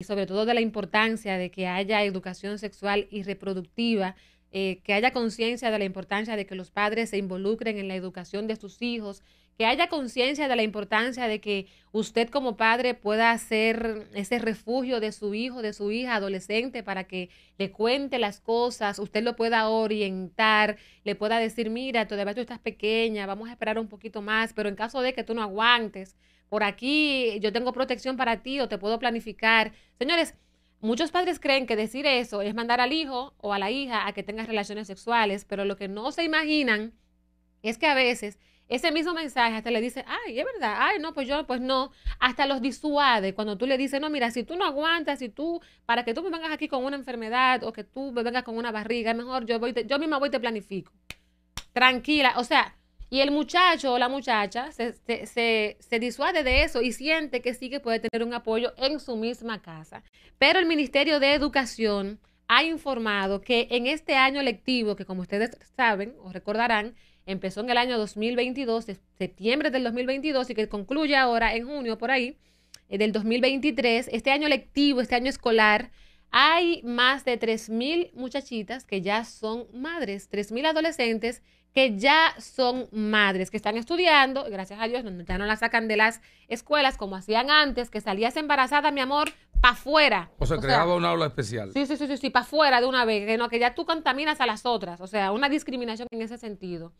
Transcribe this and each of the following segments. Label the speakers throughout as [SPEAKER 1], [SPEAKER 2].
[SPEAKER 1] y sobre todo de la importancia de que haya educación sexual y reproductiva, eh, que haya conciencia de la importancia de que los padres se involucren en la educación de sus hijos, que haya conciencia de la importancia de que usted como padre pueda ser ese refugio de su hijo, de su hija adolescente para que le cuente las cosas, usted lo pueda orientar, le pueda decir, mira, todavía tú estás pequeña, vamos a esperar un poquito más, pero en caso de que tú no aguantes, por aquí yo tengo protección para ti o te puedo planificar. Señores, muchos padres creen que decir eso es mandar al hijo o a la hija a que tengas relaciones sexuales, pero lo que no se imaginan es que a veces ese mismo mensaje hasta le dice, ay, es verdad, ay, no, pues yo, pues no, hasta los disuade cuando tú le dices, no, mira, si tú no aguantas, si tú, para que tú me vengas aquí con una enfermedad o que tú me vengas con una barriga, mejor yo voy, yo misma voy y te planifico. Tranquila, o sea, y el muchacho o la muchacha se, se, se, disuade de eso y siente que sí que puede tener un apoyo en su misma casa. Pero el Ministerio de Educación ha informado que en este año lectivo, que como ustedes saben o recordarán, empezó en el año 2022, septiembre del 2022 y que concluye ahora en junio por ahí eh, dos del 2023, este año lectivo, este año escolar, hay más de 3.000 muchachitas que ya son madres, 3.000 adolescentes que ya son madres, que están estudiando, gracias a Dios, ya no la sacan de las escuelas como hacían antes, que salías embarazada, mi amor, para afuera. O, sea, creaba
[SPEAKER 2] un aula especial. Sí,
[SPEAKER 1] sí, sí, sí, para afuera de una vez, que, que ya tú contaminas a las otras, o sea, una discriminación en ese sentido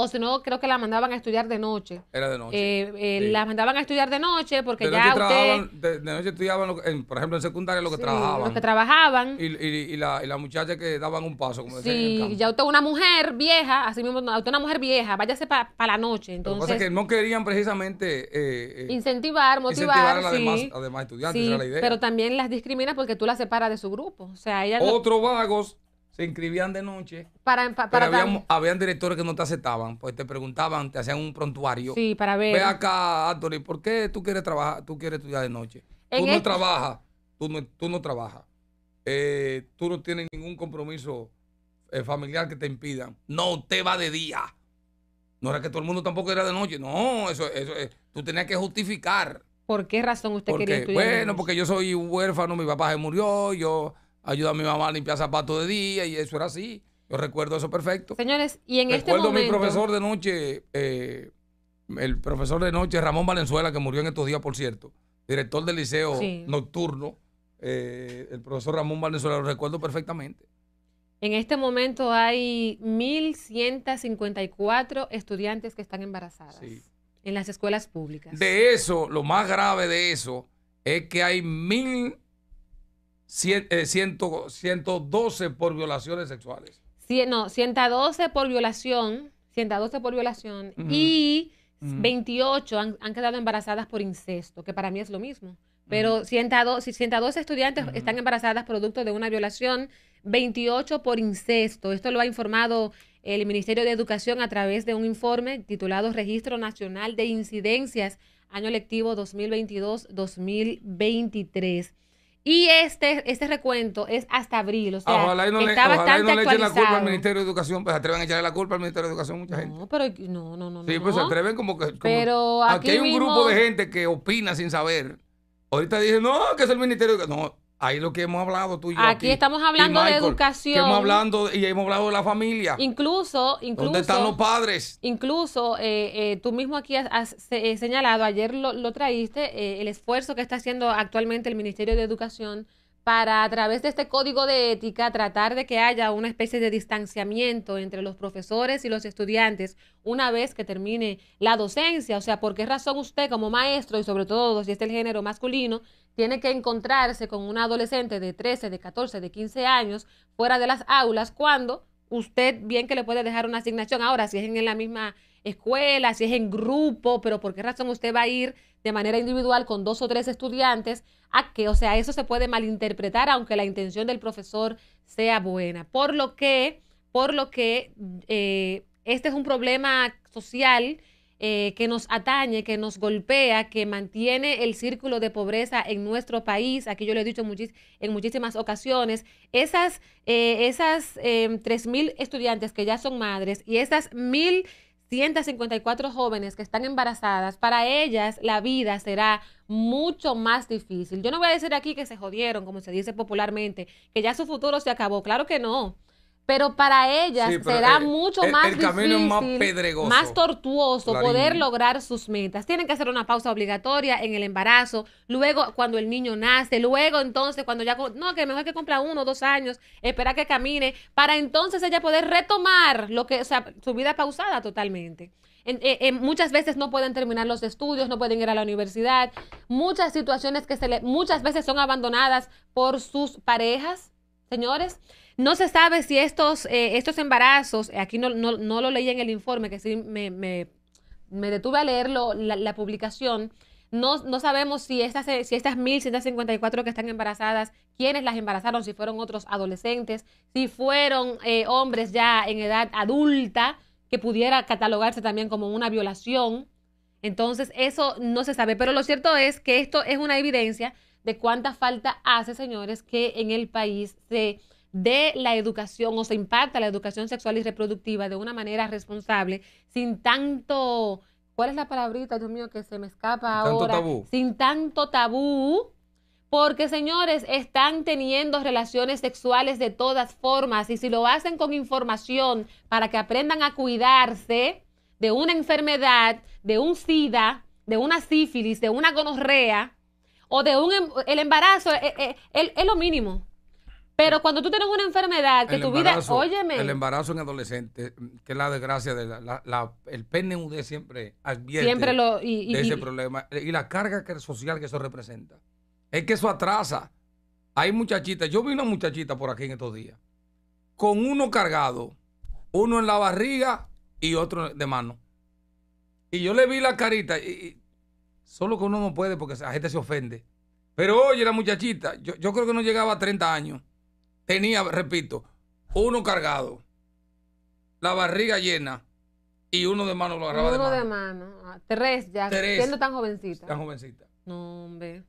[SPEAKER 1] o si no, creo que la mandaban a estudiar de noche. Era de noche. Eh, eh, la mandaban a estudiar de noche porque ya usted...
[SPEAKER 2] De, noche estudiaban, por ejemplo, en secundaria lo que trabajaban. Lo que
[SPEAKER 1] trabajaban.
[SPEAKER 2] Y, y, la, y muchacha que daban un paso, como sí,
[SPEAKER 1] ya usted una mujer vieja, así mismo, usted una mujer vieja, váyase para la noche. Entonces, lo que que
[SPEAKER 2] no querían precisamente... Eh,
[SPEAKER 1] incentivar, motivar. Incentivar a los
[SPEAKER 2] demás, era la idea. pero
[SPEAKER 1] también las discrimina porque tú las separas de su grupo. O sea, ella... Otros
[SPEAKER 2] vagos se inscribían de noche.
[SPEAKER 1] Para, para, pero
[SPEAKER 2] habían, directores que no te aceptaban, pues te preguntaban, te hacían un prontuario. Sí, para ver. Ve acá, Anthony, ¿por qué tú quieres trabajar, tú quieres estudiar de noche? Este tú no, tú trabajas, tú no, trabajas, eh, tú no tienes ningún compromiso eh, familiar que te impidan. No, te va de día. No era que todo el mundo tampoco era de noche. No, eso, eso eh, tú tenías que justificar.
[SPEAKER 1] ¿Por qué razón usted quería estudiar? Bueno,
[SPEAKER 2] porque yo soy huérfano, mi papá se murió, yo ayuda a mi mamá a limpiar zapatos de día y eso era así. Yo recuerdo eso perfecto.
[SPEAKER 1] Señores, y en este momento... Recuerdo mi profesor
[SPEAKER 2] de noche, eh, el profesor de noche Ramón Valenzuela, que murió en estos días, por cierto, director del liceo nocturno, eh, el profesor Ramón Valenzuela, lo recuerdo perfectamente.
[SPEAKER 1] En este momento hay 1.154 estudiantes que están embarazadas
[SPEAKER 2] en
[SPEAKER 1] las escuelas públicas.
[SPEAKER 2] De eso, lo más grave de eso es que hay mil 112 eh, por violaciones sexuales.
[SPEAKER 1] no, 112 por violación, 112 por violación y 28 han, quedado embarazadas por incesto, que para mí es lo mismo. Pero 112, estudiantes están embarazadas producto de una violación, 28 por incesto. Esto lo ha informado el Ministerio de Educación a través de un informe titulado Registro Nacional de Incidencias, año lectivo 2022-2023. Y este, este recuento es hasta abril, o ah, sea, ojalá y no está le, bastante no le echen la culpa al
[SPEAKER 2] Ministerio de Educación, pues atreven a echarle la culpa al Ministerio de Educación mucha gente.
[SPEAKER 1] No, pero no, no, no.
[SPEAKER 2] Sí, pues se atreven como que...
[SPEAKER 1] pero aquí, hay un grupo de
[SPEAKER 2] gente que opina sin saber. Ahorita dicen, no, que es el Ministerio de Educación. No, Ahí lo que hemos hablado tú y yo. Aquí, estamos hablando de educación. hablando y hemos hablado de la familia.
[SPEAKER 1] Incluso, incluso. ¿Dónde están los padres? Incluso, eh, eh, tú mismo aquí has, eh, señalado, ayer lo, lo traíste, el esfuerzo que está haciendo actualmente el Ministerio de Educación para, a través de este código de ética, tratar de que haya una especie de distanciamiento entre los profesores y los estudiantes una vez que termine la docencia. O sea, ¿por qué razón usted como maestro y sobre todo si es el género masculino tiene que encontrarse con un adolescente de 13, de 14, de 15 años fuera de las aulas cuando usted bien que le puede dejar una asignación. Ahora, si es en la misma escuela, si es en grupo, pero por qué razón usted va a ir de manera individual con dos o tres estudiantes a que, o sea, eso se puede malinterpretar aunque la intención del profesor sea buena. Por lo que, por lo que eh, este es un problema social eh, que nos atañe, que nos golpea, que mantiene el círculo de pobreza en nuestro país, aquí yo lo he dicho en muchísimas ocasiones, esas, eh, esas em, tres 3.000 estudiantes que ya son madres y esas 1.154 jóvenes que están embarazadas, para ellas la vida será mucho más difícil. Yo no voy a decir aquí que se jodieron, como se dice popularmente, que ya su futuro se acabó, claro que no pero para ellas será mucho más difícil, más, tortuoso poder lograr sus metas. Tienen que hacer una pausa obligatoria en el embarazo, luego cuando el niño nace, luego entonces cuando ya no que mejor que compra uno, dos años, espera que camine para entonces ella poder retomar lo que, o sea, su vida pausada totalmente. Eh, eh, muchas veces no pueden terminar los estudios, no pueden ir a la universidad, muchas situaciones que se le, muchas veces son abandonadas por sus parejas, señores. No se sabe si estos, eh, estos embarazos, eh, aquí no, lo leí en el informe, que sí me, detuve a leerlo, la, publicación. No, no, sabemos si estas, eh, si estas 1.154 que están embarazadas, quiénes las embarazaron, si fueron otros adolescentes, si fueron hombres ya en edad adulta, que pudiera catalogarse también como una violación. Entonces, eso no se sabe. Pero lo cierto es que esto es una evidencia de cuánta falta hace, señores, que en el país se de la educación o se impacta la educación sexual y reproductiva de una manera responsable, sin tanto, ¿cuál es la palabrita, Dios mío, que se me escapa ahora? tabú. Sin tanto tabú, porque señores, están teniendo relaciones sexuales de todas formas y si lo hacen con información para que aprendan a cuidarse de una enfermedad, de un SIDA, de una sífilis, de una gonorrea o de un em, el embarazo, eh, eh, es lo mínimo. Pero cuando tú tienes una enfermedad, que tu vida, óyeme. El embarazo
[SPEAKER 2] en adolescente, que es la desgracia de la, el PNUD siempre advierte siempre lo, y, de ese problema y la carga social que eso representa. Es que eso atrasa. Hay muchachitas, yo vi una muchachita por aquí en estos días, con uno cargado, uno en la barriga y otro de mano. Y yo le vi la carita, y, solo que uno no puede porque la gente se ofende. Pero oye, la muchachita, yo, yo creo que no llegaba a 30 años tenía, repito, uno cargado, la barriga llena y uno de mano lo agarraba de mano. Uno
[SPEAKER 1] de mano. Ah, tres ya, siendo tan jovencita. Tan jovencita. No, hombre.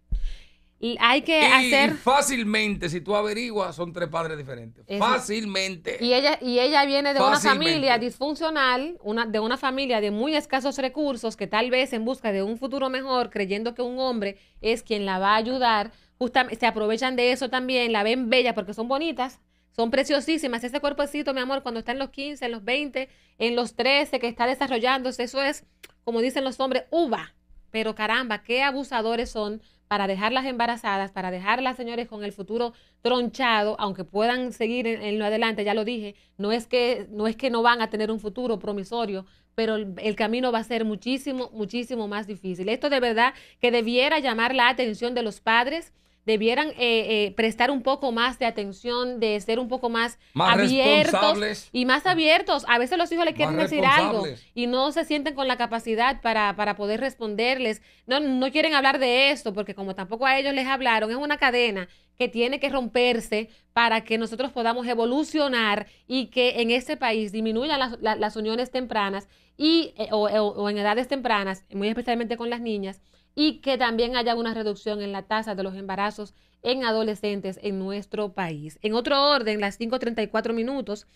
[SPEAKER 1] Hay que hacer.
[SPEAKER 2] Fácilmente, si tú averiguas, son tres padres diferentes. Fácilmente.
[SPEAKER 1] Y ella, y ella viene de una familia disfuncional, una, de una familia de muy escasos recursos, que tal vez en busca de un futuro mejor, creyendo que un hombre es quien la va a ayudar. Justamente se aprovechan de eso también, la ven bella porque son bonitas, son preciosísimas. Ese cuerpecito, mi amor, cuando está en los 15, en los 20, en los 13, que está desarrollándose, eso es, como dicen los hombres, uva. Pero caramba, qué abusadores son para dejarlas embarazadas, para dejarlas, señores, con el futuro tronchado, aunque puedan seguir en, lo adelante, ya lo dije, no es, que, no es que no van a tener un futuro promisorio, pero el, camino va a ser muchísimo, muchísimo más difícil. Esto de verdad que debiera llamar la atención de los padres, debieran eh, eh, prestar un poco más de atención, de ser un poco más, abiertos y más abiertos. A veces los hijos les quieren decir algo y no se sienten con la capacidad para, para poder responderles. No, no quieren hablar de esto porque como tampoco a ellos les hablaron, es una cadena que tiene que romperse para que nosotros podamos evolucionar y que en este país disminuyan las, uniones tempranas y, eh, o en edades tempranas, muy especialmente con las niñas, y que también haya una reducción en la tasa de los embarazos en adolescentes en nuestro país. En otro orden, las 5.34 minutos,